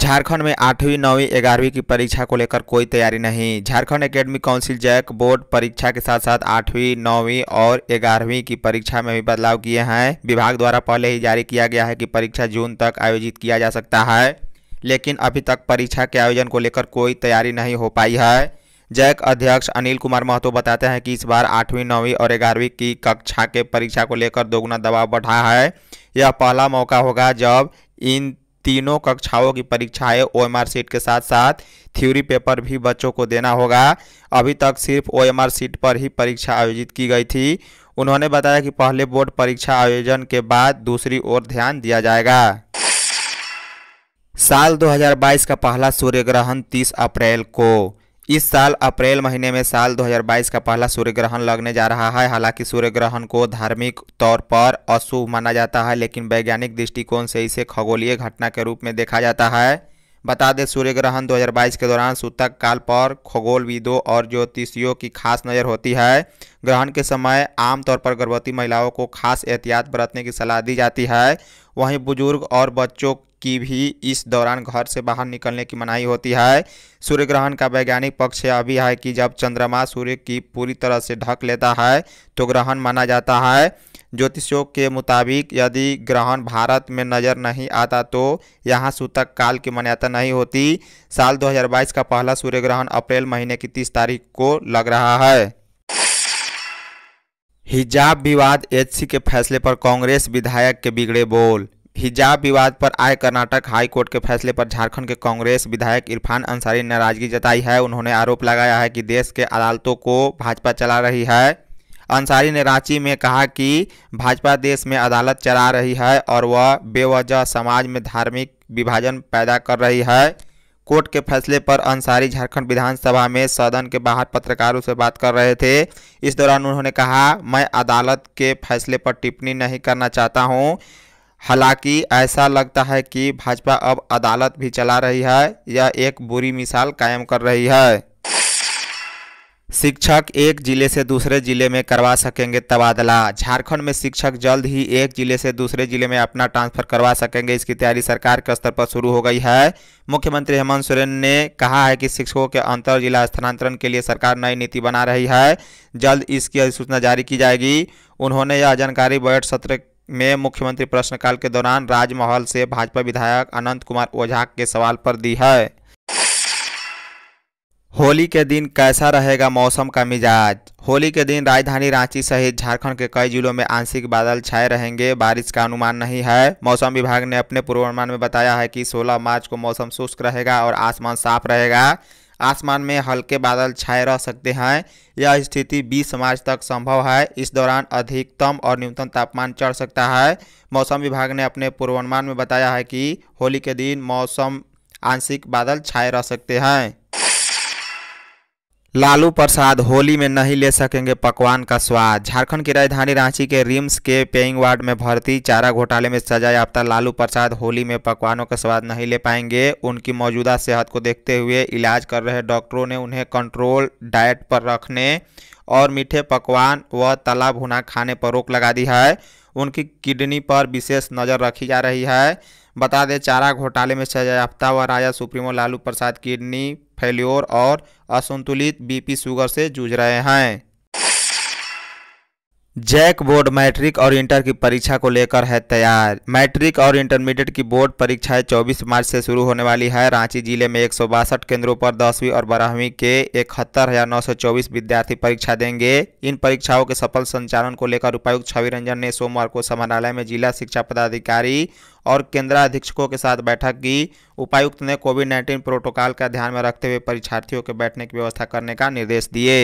झारखंड में आठवीं नौवीं ग्यारहवीं की परीक्षा को लेकर कोई तैयारी नहीं Jharkhand academy council JAC board परीक्षा के साथ साथ आठवीं नौवीं और ग्यारहवीं की परीक्षा में भी बदलाव किए हैं विभाग द्वारा पहले ही जारी किया गया है कि परीक्षा जून तक आयोजित किया जा सकता है लेकिन अभी तक परीक्षा के आयोजन को लेकर कोई तैयारी नहीं हो पाई है जैक अध्यक्ष अनिल कुमार महतो बताते हैं कि इस बार आठवीं नौवीं और ग्यारहवीं की कक्षा के परीक्षा को लेकर दोगुना दबाव बढ़ा है यह पहला मौका होगा जब इन तीनों कक्षाओं की परीक्षाएं ओएमआर सीट के साथ साथ थ्योरी पेपर भी बच्चों को देना होगा अभी तक सिर्फ ओएमआर सीट पर ही परीक्षा आयोजित की गई थी उन्होंने बताया कि पहले बोर्ड परीक्षा आयोजन के बाद दूसरी ओर ध्यान दिया जाएगा साल 2022 का पहला सूर्य ग्रहण 30 अप्रैल को इस साल अप्रैल महीने में साल 2022 का पहला सूर्य ग्रहण लगने जा रहा है हालांकि सूर्य ग्रहण को धार्मिक तौर पर अशुभ माना जाता है लेकिन वैज्ञानिक दृष्टिकोण से इसे खगोलीय घटना के रूप में देखा जाता है बता दें सूर्य ग्रहण 2022 के दौरान सूतक काल पर खगोलविदों और ज्योतिषियों की खास नज़र होती है ग्रहण के समय आमतौर पर गर्भवती महिलाओं को खास एहतियात बरतने की सलाह दी जाती है वहीं बुजुर्ग और बच्चों की भी इस दौरान घर से बाहर निकलने की मनाही होती है सूर्य ग्रहण का वैज्ञानिक पक्ष यह भी है कि जब चंद्रमा सूर्य की पूरी तरह से ढक लेता है तो ग्रहण माना जाता है ज्योतिषियों के मुताबिक यदि ग्रहण भारत में नज़र नहीं आता तो यहाँ सूतक काल की मान्यता नहीं होती साल 2022 का पहला सूर्य ग्रहण अप्रैल महीने की तीस तारीख को लग रहा है हिजाब विवाद एचसी के फैसले पर कांग्रेस विधायक के बिगड़े बोल हिजाब विवाद पर आए कर्नाटक हाई कोर्ट के फैसले पर झारखंड के कांग्रेस विधायक इरफान अंसारी ने नाराजगी जताई है उन्होंने आरोप लगाया है कि देश के अदालतों को भाजपा चला रही है अंसारी ने रांची में कहा कि भाजपा देश में अदालत चला रही है और वह बेवजह समाज में धार्मिक विभाजन पैदा कर रही है कोर्ट के फैसले पर अंसारी झारखंड विधानसभा में सदन के बाहर पत्रकारों से बात कर रहे थे इस दौरान उन्होंने कहा मैं अदालत के फैसले पर टिप्पणी नहीं करना चाहता हूँ हालांकि ऐसा लगता है कि भाजपा अब अदालत भी चला रही है यह एक बुरी मिसाल कायम कर रही है शिक्षक एक जिले से दूसरे जिले में करवा सकेंगे तबादला झारखंड में शिक्षक जल्द ही एक जिले से दूसरे जिले में अपना ट्रांसफर करवा सकेंगे इसकी तैयारी सरकार के स्तर पर शुरू हो गई है मुख्यमंत्री हेमंत सोरेन ने कहा है कि शिक्षकों के अंतर जिला स्थानांतरण के लिए सरकार नई नीति बना रही है जल्द इसकी अधिसूचना जारी की जाएगी उन्होंने यह जानकारी बजट सत्र में मुख्यमंत्री प्रश्नकाल के दौरान राजमहल से भाजपा विधायक अनंत कुमार ओझा के सवाल पर दी है होली के दिन कैसा रहेगा मौसम का मिजाज होली के दिन राजधानी रांची सहित झारखंड के कई जिलों में आंशिक बादल छाए रहेंगे बारिश का अनुमान नहीं है मौसम विभाग ने अपने पूर्वानुमान में बताया है कि 16 मार्च को मौसम शुष्क रहेगा और आसमान साफ रहेगा आसमान में हल्के बादल छाए रह सकते हैं यह स्थिति 20 मार्च तक संभव है इस दौरान अधिकतम और न्यूनतम तापमान चढ़ सकता है मौसम विभाग ने अपने पूर्वानुमान में बताया है कि होली के दिन मौसम आंशिक बादल छाए रह सकते हैं लालू प्रसाद होली में नहीं ले सकेंगे पकवान का स्वाद झारखंड की राजधानी रांची के रिम्स के पेइंग वार्ड में भर्ती चारा घोटाले में सजा याफ्ता लालू प्रसाद होली में पकवानों का स्वाद नहीं ले पाएंगे उनकी मौजूदा सेहत को देखते हुए इलाज कर रहे डॉक्टरों ने उन्हें कंट्रोल डाइट पर रखने और मीठे पकवान व तला भुना खाने पर रोक लगा दी है उनकी किडनी पर विशेष नज़र रखी जा रही है बता दें चारा घोटाले में सजायाफ्ता व राजा supremo Lalu Prasad kidney failure और असंतुलित बीपी शुगर से जूझ रहे हैं जैक बोर्ड मैट्रिक और इंटर की परीक्षा को लेकर है तैयार मैट्रिक और इंटरमीडिएट की बोर्ड परीक्षाएं 24 मार्च से शुरू होने वाली है रांची जिले में एक केंद्रों पर दसवीं और बारहवीं के इकहत्तर विद्यार्थी परीक्षा देंगे इन परीक्षाओं के सफल संचालन को लेकर उपायुक्त छवि रंजन ने सोमवार को समानालय में जिला शिक्षा पदाधिकारी और केंद्राधीक्षकों के साथ बैठक की उपायुक्त ने कोविड नाइन्टीन प्रोटोकॉल का ध्यान में रखते हुए परीक्षार्थियों के बैठने की व्यवस्था करने का निर्देश दिए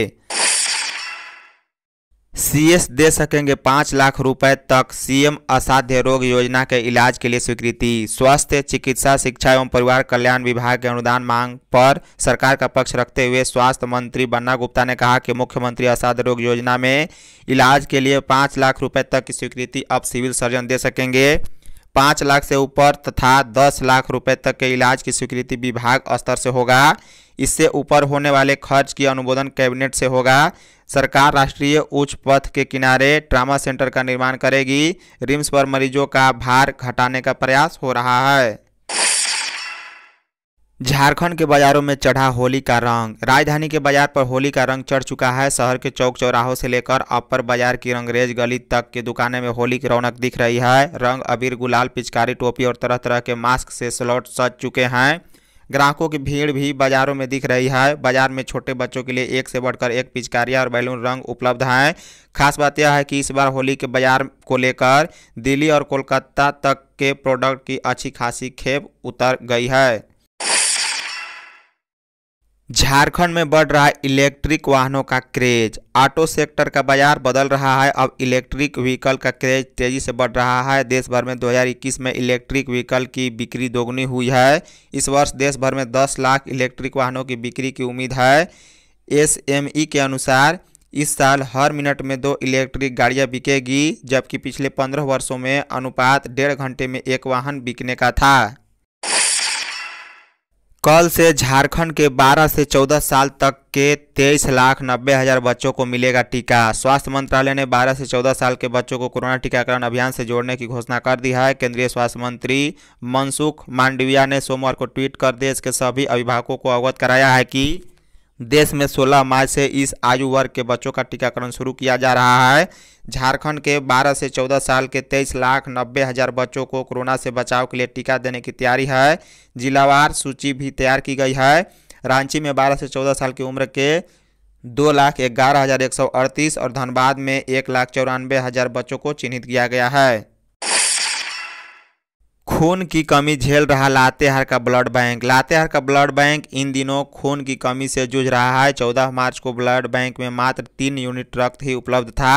सीएस दे सकेंगे पाँच लाख रुपए तक सीएम असाध्य रोग योजना के इलाज के लिए स्वीकृति स्वास्थ्य चिकित्सा शिक्षा एवं परिवार कल्याण विभाग के अनुदान मांग पर सरकार का पक्ष रखते हुए स्वास्थ्य मंत्री बन्ना गुप्ता ने कहा कि मुख्यमंत्री असाध्य रोग योजना में इलाज के लिए पाँच लाख रुपए तक की स्वीकृति अब सिविल सर्जन दे सकेंगे पाँच लाख से ऊपर तथा दस लाख रुपए तक के इलाज की स्वीकृति विभाग स्तर से होगा इससे ऊपर होने वाले खर्च की अनुमोदन कैबिनेट से होगा सरकार राष्ट्रीय उच्च पथ के किनारे ट्रामा सेंटर का निर्माण करेगी रिम्स पर मरीजों का भार घटाने का प्रयास हो रहा है झारखंड के बाजारों में चढ़ा होली का रंग राजधानी के बाजार पर होली का रंग चढ़ चुका है शहर के चौक चौराहों से लेकर अपर बाजार की रंगरेज गली तक के दुकानें में होली की रौनक दिख रही है रंग अबीर गुलाल पिचकारी टोपी और तरह तरह के मास्क से स्लॉट सज चुके हैं ग्राहकों की भीड़ भी बाजारों में दिख रही है बाजार में छोटे बच्चों के लिए एक से बढ़कर एक पिचकारियाँ और बैलून रंग उपलब्ध हैं खास बात यह है कि इस बार होली के बाजार को लेकर दिल्ली और कोलकाता तक के प्रोडक्ट की अच्छी खासी खेप उतर गई है झारखंड में बढ़ रहा है इलेक्ट्रिक वाहनों का क्रेज ऑटो सेक्टर का बाजार बदल रहा है अब इलेक्ट्रिक व्हीकल का क्रेज तेजी से बढ़ रहा है देश भर में 2021 में इलेक्ट्रिक व्हीकल की बिक्री दोगुनी हुई है इस वर्ष देश भर में 10 लाख इलेक्ट्रिक वाहनों की बिक्री की उम्मीद है एसएमई के अनुसार इस साल हर मिनट में दो इलेक्ट्रिक गाड़ियाँ बिकेगी जबकि पिछले पंद्रह वर्षों में अनुपात डेढ़ घंटे में एक वाहन बिकने का था कल से झारखंड के 12 से 14 साल तक के तेईस लाख नब्बे हज़ार बच्चों को मिलेगा टीका स्वास्थ्य मंत्रालय ने 12 से 14 साल के बच्चों को कोरोना टीकाकरण अभियान से जोड़ने की घोषणा कर दी है केंद्रीय स्वास्थ्य मंत्री मनसुख मांडविया ने सोमवार को ट्वीट कर देश के सभी अभिभावकों को अवगत कराया है कि देश में 16 मार्च से इस आयु वर्ग के बच्चों का टीकाकरण शुरू किया जा रहा है झारखंड के 12 से 14 साल के 23 लाख नब्बे हज़ार बच्चों को कोरोना से बचाव के लिए टीका देने की तैयारी है जिलावार सूची भी तैयार की गई है रांची में 12 से 14 साल की उम्र के दो लाख ग्यारह हज़ार एक सौ अड़तीस और धनबाद में एक लाख चौरानवे हज़ार बच्चों को चिन्हित किया गया है खून की कमी झेल रहा लातेहार का ब्लड बैंक लातेहार का ब्लड बैंक इन दिनों खून की कमी से जूझ रहा है चौदह मार्च को ब्लड बैंक में मात्र तीन यूनिट रक्त ही उपलब्ध था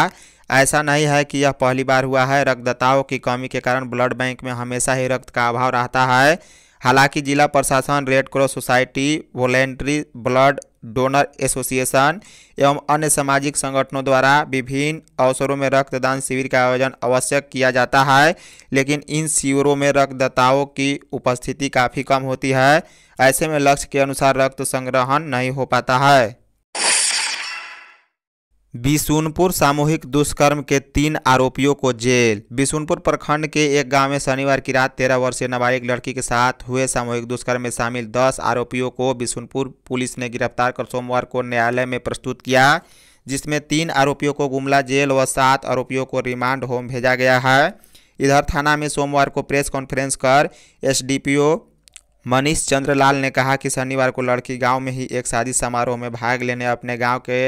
ऐसा नहीं है कि यह पहली बार हुआ है रक्तदाताओं की कमी के कारण ब्लड बैंक में हमेशा ही रक्त का अभाव रहता है हालांकि जिला प्रशासन red cross society voluntary blood donor association एवं अन्य सामाजिक संगठनों द्वारा विभिन्न अवसरों में रक्तदान शिविर का आयोजन अवश्य किया जाता है लेकिन इन शिविरों में रक्तदाताओं की उपस्थिति काफ़ी कम होती है ऐसे में लक्ष्य के अनुसार रक्त संग्रहण नहीं हो पाता है बिशुनपुर सामूहिक दुष्कर्म के तीन आरोपियों को जेल बिशुनपुर प्रखंड के एक गांव में शनिवार की रात तेरह वर्षीय नाबालिग लड़की के साथ हुए सामूहिक दुष्कर्म में शामिल दस आरोपियों को बिशुनपुर पुलिस ने गिरफ्तार कर सोमवार को न्यायालय में प्रस्तुत किया जिसमें तीन आरोपियों को गुमला जेल व सात आरोपियों को रिमांड होम भेजा गया है इधर थाना में सोमवार को प्रेस कॉन्फ्रेंस कर एस मनीष चंद्रलाल ने कहा कि शनिवार को लड़की गांव में ही एक शादी समारोह में भाग लेने अपने गांव के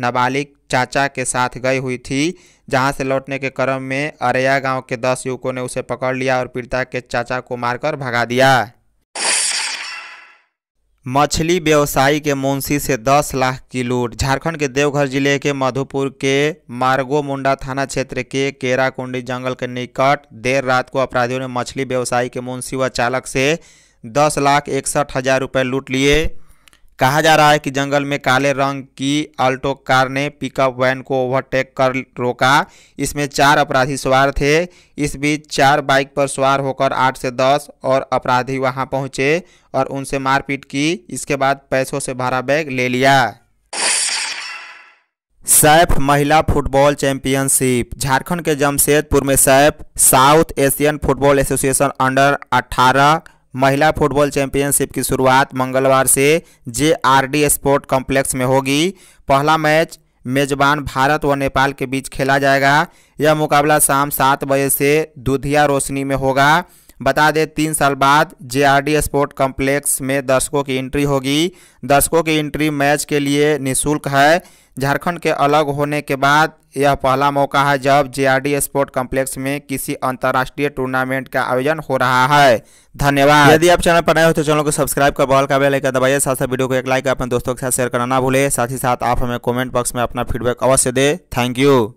नाबालिग चाचा के साथ गई हुई थी जहां से लौटने के क्रम में अरैया गांव के दस युवकों ने उसे पकड़ लिया और पीड़िता के चाचा को मारकर भगा दिया मछली व्यवसायी के मुंशी से 10 लाख की लूट झारखंड के देवघर जिले के मधुपुर के मार्गो मुंडा थाना क्षेत्र के केराकुंडी जंगल के निकट देर रात को अपराधियों ने मछली व्यवसायी के मुंशी व चालक से दस लाख इकसठ हज़ार रुपये लूट लिए कहा जा रहा है कि जंगल में काले रंग की अल्टो कार ने पिकअप वैन को ओवरटेक कर रोका इसमें चार अपराधी सवार थे इस बीच चार बाइक पर सवार होकर आठ से दस और अपराधी वहां पहुंचे और उनसे मारपीट की इसके बाद पैसों से भरा बैग ले लिया सैफ महिला फुटबॉल चैंपियनशिप झारखंड के जमशेदपुर में SAFF south Asian football association under 18 महिला फुटबॉल चैंपियनशिप की शुरुआत मंगलवार से J R D sport complex में होगी पहला मैच मेजबान भारत व नेपाल के बीच खेला जाएगा यह मुकाबला शाम सात बजे से दुधिया रोशनी में होगा बता दें तीन साल बाद जेआरडी स्पोर्ट कॉम्प्लेक्स में दर्शकों की एंट्री होगी दर्शकों की एंट्री मैच के लिए निःशुल्क है झारखंड के अलग होने के बाद यह पहला मौका है जब जेआरडी स्पोर्ट कॉम्प्लेक्स में किसी अंतर्राष्ट्रीय टूर्नामेंट का आयोजन हो रहा है धन्यवाद यदि आप चैनल पर नए हो तो चैनल को सब्सक्राइब कर बॉल का बेल आइकन दबाइए साथ साथ वीडियो को एक लाइक अपने दोस्तों के साथ शेयर करना ना भूले साथ ही साथ आप हमें कॉमेंट बॉक्स में अपना फीडबैक अवश्य दें थैंक यू